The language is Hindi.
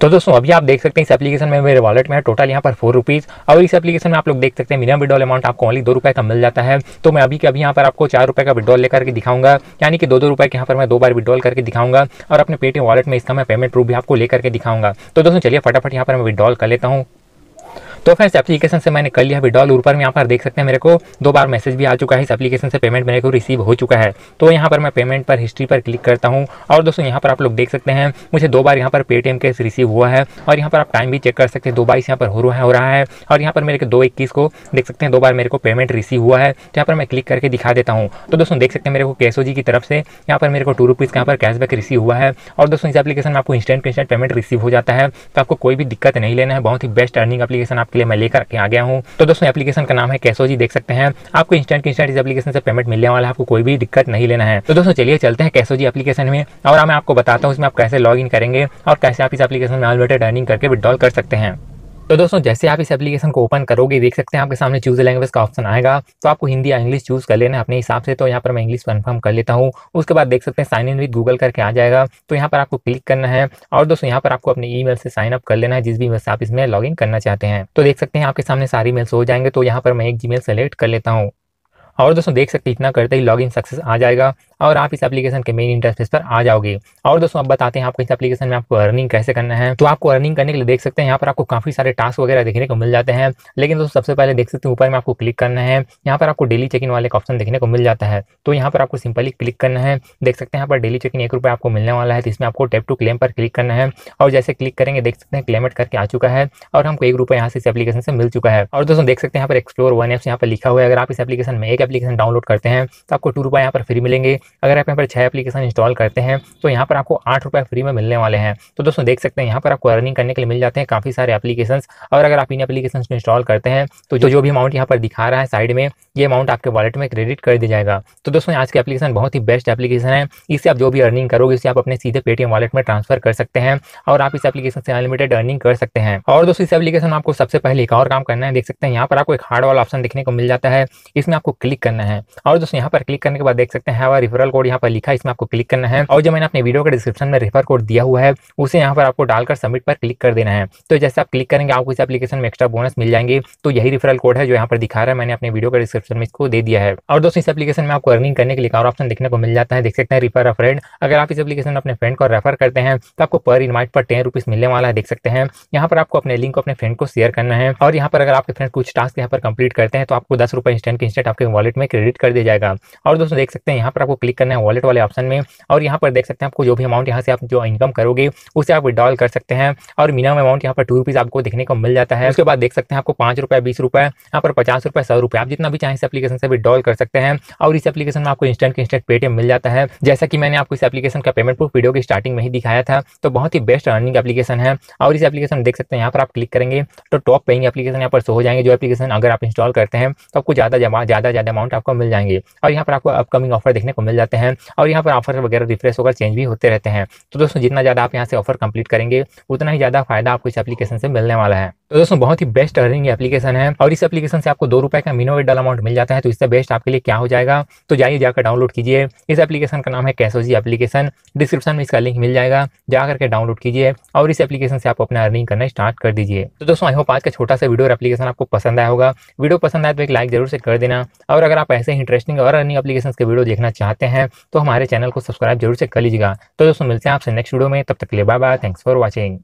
तो दोस्तों अभी आप देख सकते हैं इस एप्लीकेशन में मेरे वॉलेट में है टोटल यहाँ पर फोर रुपीज़ और इस एप्लीकेशन में आप लोग देख सकते हैं मिनिमम विड्रॉल अमाउंट आपको ओनली दो रुपये का मिल जाता है तो मैं अभी के अभी यहाँ पर आपको चार रुपये का विड्रॉल लेकर के दिखाऊंगा यानी कि दो दो रुपये के यहाँ पर मैं दो बार विड्रॉल करके दिखाऊंगा और अपने पेटीएम वॉलेट में इसका मैं पेमेंट प्रूफ भी आपको लेकर के दिखाऊंगा तो दोस्तों चलिए फटाफट यहाँ पर मैं विड्रॉल कर लेता हूँ तो फ्रेंड्स एप्लीकेशन से मैंने कर लिया विड्रॉल ऊपर में यहाँ पर देख सकते हैं मेरे को दो बार मैसेज भी आ चुका है इस एप्लीकेशन से पेमेंट मेरे को रिसीव हो चुका है तो यहाँ पर मैं पेमेंट पर हिस्ट्री पर क्लिक करता हूँ और दोस्तों यहाँ पर आप लोग देख सकते हैं मुझे दो बार यहाँ पर पेटीएम कैश रिसीव हुआ है और यहाँ पर आप टाइम भी चेक कर सकते हैं दो बाईस यहाँ पर हो रहा है हो रहा है और यहाँ पर मेरे को दो इक्कीस को देख सकते हैं दो बार मेरे को पेमेंट रिसीव हुआ है तो यहाँ पर मैं क्लिक करके दिखा देता हूँ तो दोस्तों देख सकते हैं मेरे को कैसो जी की तरफ से यहाँ पर मेरे को टू रुपीज़ के यहाँ पर कैशबैक रिसीव हुआ है और दोस्तों इस एप्लीकेशन में आपको इंस्टेंट इंस्टेंट पेमेंट रिसीव हो जाता है तो आपको कोई भी दिक्कत नहीं लेना है बहुत ही बेस्ट अर्निंग एप्लीकेशन आप आपके लिए मैं लेकर आ गया हूँ तो दोस्तों एप्लीकेशन का नाम है कैसो जी देख सकते हैं आपको इंस्टेंट इंस्टेंट इस एप्लीकेशन से पेमेंट मिलने वाला है आपको कोई भी दिक्कत नहीं लेना है तो दोस्तों चलिए चलते हैं कैसो जी एप्लीकेशन में और मैं आपको बताता हूँ इसमें आप कैसे लॉग करेंगे और कैसे आप इस एप्लीकेशन में अनलिमिटेड अर्निंग करके विड्रॉल कर सकते हैं तो दोस्तों जैसे आप इस एप्लीकेशन को ओपन करोगे देख सकते हैं आपके सामने चूज लैंग्वेज का ऑप्शन आएगा तो आपको हिंदी या इंग्लिश चूज कर लेना अपने हिसाब से तो यहाँ पर मैं इंग्लिश कन्फर्म कर लेता हूँ उसके बाद देख सकते हैं साइन इन विद गूगल करके आ जाएगा तो यहाँ पर आपको क्लिक करना है और दोस्तों यहाँ पर आपको अपने ई से साइन अप कर लेना है जिस भी मेल से आप इसमें लॉग करना चाहते हैं तो देख सकते हैं आपके सामने सारी मेल्स हो जाएंगे तो यहाँ पर मैं एक जी सेलेक्ट कर लेता हूँ और दोस्तों देख सकते हैं इतना करते ही लॉगिन सक्सेस आ जाएगा और आप इस एप्लीकेशन के मेन इंटरफेस पर आ जाओगे और दोस्तों अब बताते हैं आपको इस एप्लीकेशन में आपको अर्निंग कैसे करना है तो आपको अर्निंग करने के लिए देख सकते हैं यहाँ पर आपको काफी सारे टास्क वगैरह देखने को मिल जाते हैं लेकिन दोस्तों सबसे पहले देख सकते हैं ऊपर में आपको क्लिक करना है यहाँ पर आपको डेली चेक इन वाले ऑप्शन देखने को मिल जाता है तो यहाँ पर आपको सिंपली क्लिक करना है देख सकते हैं यहाँ पर डेली चेकिंग एक रुपये आपको मिलने वाला है तो इसमें आपको टेप टू क्लेम पर क्लिक करना है और जैसे क्लिक करेंगे देख सकते हैं क्लेमेट करके आ चुका है और हमको एक रुपये यहाँ से इस एप्लीकेशन से मिल चुका है और दोस्तों देख सकते हैं यहाँ पर एक्सप्लोर वन एप्स यहाँ पर लिखा हुआ है अगर आप इस एप्लीकेशन में एक एप्लीकेशन डाउनलोड करते हैं तो आपको टू रुपये यहाँ पर फ्री मिलेंगे अगर आप यहाँ पर छः एप्लीकेशन इंस्टॉल करते हैं तो यहाँ पर आपको आठ रुपये फ्री में मिलने वाले हैं तो दोस्तों देख सकते हैं यहाँ पर आपको अर्निंग करने के लिए मिल जाते हैं काफ़ी सारे एप्लीकेशन और अगर आप इन एप्लीकेशन को इंस्टॉल करते हैं तो जो जो भी अमाउंट यहाँ पर दिखा रहा है साइड में ये अमाउंट आपके वॉलेट में क्रेडिट कर दिया जाएगा तो दोस्तों आज की एप्लीकेशन बहुत ही बेस्ट एप्लीकेशन है इससे आप जो भी अर्निंग करोगे इसे आप अपने सीधे पेटीएम वॉलेट में ट्रांसफर कर सकते हैं और आप इस एप्लीकेशन से अनलिमिटेड अर्निंग कर सकते हैं और दोस्तों इस एप्लीकेशन में आपको सबसे पहले एक और काम करना है देख सकते हैं यहाँ पर आपको एक हार्ड वाला ऑप्शन देखने को मिल जाता है इसमें आपको क्लिक क्लिक करना है और दोस्तों यहाँ पर क्लिक करने के बाद देख सकते हैं हमारा रिफरल कोड यहाँ पर लिखा है इसमें आपको क्लिक करना है और जो मैंने अपने वीडियो के डिस्क्रिप्शन में रेफर कोड दिया हुआ है उसे यहाँ पर आपको डालकर सबमिट पर क्लिक कर देना है तो जैसे आप क्लिक करेंगे आपको इस एप्लीकेशन में एक्स्ट्रा बोनस मिल जाएंगे तो यही रिफरल कोड है जो यहाँ पर दिखा रहा है मैंने अपने वीडियो के डिस्क्रिप्शन में इसको दे दिया है और दोस्तों इस एप्लीकेशन में आपको अर्निंग करने के लिए और ऑप्शन देखने को मिल जाता है देख सकते हैं रिफर अ फ्रेंड अगर आप इस एप्लीकेशन में अपने फ्रेंड को रेफर करते हैं तो आपको पर इनवाइट पर टेन रुपीज मिलने वाला है देख सकते हैं यहाँ पर आपको अपने लिंक को अपने फ्रेंड को शेयर करना है और यहाँ पर अगर आपके फ्रेंड कुछ टास्क यहाँ पर कंप्लीट करते हैं तो आपको दस रुपए इंस्टेंट के इंस्टेंट आपके वॉलेट वॉलेट में क्रेडिट कर दिया जाएगा और दोस्तों देख सकते हैं यहाँ पर आपको क्लिक करना है वॉलेट वाले ऑप्शन में और यहाँ पर देख सकते हैं आपको जो भी अमाउंट यहाँ से आप जो इनकम करोगे उसे आप विड्रॉल कर सकते हैं और मिनिमम अमाउंट यहाँ पर टू रुपीज़ आपको देखने को मिल जाता है उसके बाद देख सकते हैं आपको पाँच रुपये बीस रुपये यहाँ पर पचास रुपये सौ रुपये आप जितना भी चाहें इस एप्लीकेशन से विड्रॉल कर सकते हैं और इस एप्लीकेशन में आपको इंस्टेंट के इंस्टेंट पेटीएम मिल जाता है जैसा कि मैंने आपको इस एप्लीकेशन का पेमेंट प्रूफ वीडियो की स्टार्टिंग में ही दिखाया था तो बहुत ही बेस्ट अर्निंग एप्लीकेशन है और इस एप्लीकेशन देख सकते हैं यहाँ पर आप क्लिक करेंगे तो टॉप पेइंग एप्लीकेशन यहाँ पर शो हो जाएंगे जो एप्लीकेशन अगर आप इंस्टॉल करते हैं तो आपको ज़्यादा ज़्यादा डिस्काउंटेड अमाउंट आपको मिल जाएंगे और यहाँ पर आपको अपकमिंग ऑफर देखने को मिल जाते हैं और यहाँ पर ऑफर वगैरह रिफ्रेश होकर चेंज भी होते रहते हैं तो दोस्तों जितना ज़्यादा आप यहाँ से ऑफर कंप्लीट करेंगे उतना ही ज़्यादा फायदा आपको इस एप्लीकेशन से मिलने वाला है तो दोस्तों बहुत ही बेस्ट अर्निंग एप्लीकेशन है और इस एप्लीकेशन से आपको दो रुपए का मिनिमम विड्रॉल अमाउंट मिल जाता है तो इससे बेस्ट आपके लिए क्या हो जाएगा तो जाइए जाकर डाउनलोड कीजिए इस एप्लीकेशन का नाम है कैसोजी एप्लीकेशन डिस्क्रिप्शन में इसका लिंक मिल जाएगा जाकर के डाउनलोड कीजिए और इस एप्लीकेशन से आप अपना अर्निंग करना स्टार्ट कर दीजिए तो दोस्तों आई होप आज का छोटा सा वीडियो और एप्लीकेशन आपको पसंद आया होगा वीडियो पसंद आए तो एक लाइक जरूर से कर देना और अगर आप ऐसे इंटरेस्टिंग और अर्निंग एप्लीकेशन के वीडियो देखना चाहते हैं तो हमारे चैनल को सब्सक्राइब जरूर से कर लीजिएगा तो दोस्तों मिलते हैं आपसे नेक्स्ट वीडियो में तब तक के लिए bye bye thanks for watching